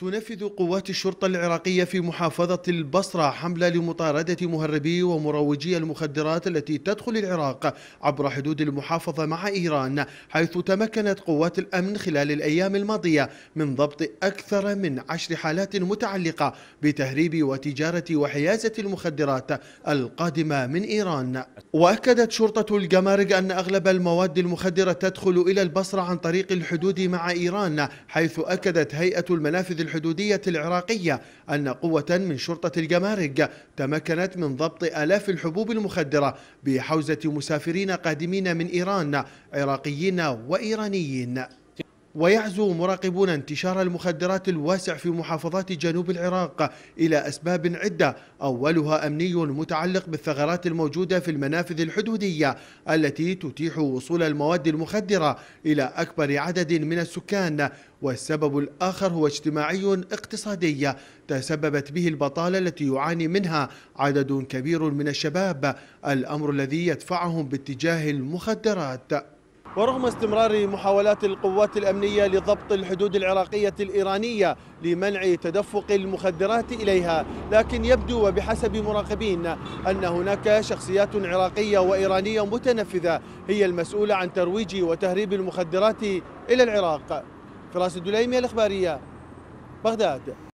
تنفذ قوات الشرطة العراقية في محافظة البصرة حملة لمطاردة مهربي ومروجي المخدرات التي تدخل العراق عبر حدود المحافظة مع إيران حيث تمكنت قوات الأمن خلال الأيام الماضية من ضبط أكثر من عشر حالات متعلقة بتهريب وتجارة وحيازة المخدرات القادمة من إيران وأكدت شرطة الجمارك أن أغلب المواد المخدرة تدخل إلى البصرة عن طريق الحدود مع إيران حيث أكدت هيئة المنافذ الحدودية العراقية أن قوة من شرطة الجمارك تمكنت من ضبط آلاف الحبوب المخدرة بحوزة مسافرين قادمين من إيران عراقيين وإيرانيين ويعزو مراقبون انتشار المخدرات الواسع في محافظات جنوب العراق إلى أسباب عدة أولها أمني متعلق بالثغرات الموجودة في المنافذ الحدودية التي تتيح وصول المواد المخدرة إلى أكبر عدد من السكان والسبب الآخر هو اجتماعي اقتصادي تسببت به البطالة التي يعاني منها عدد كبير من الشباب الأمر الذي يدفعهم باتجاه المخدرات ورغم استمرار محاولات القوات الأمنية لضبط الحدود العراقية الإيرانية لمنع تدفق المخدرات إليها لكن يبدو وبحسب مراقبين أن هناك شخصيات عراقية وإيرانية متنفذة هي المسؤولة عن ترويج وتهريب المخدرات إلى العراق فراس الدليمي الإخبارية بغداد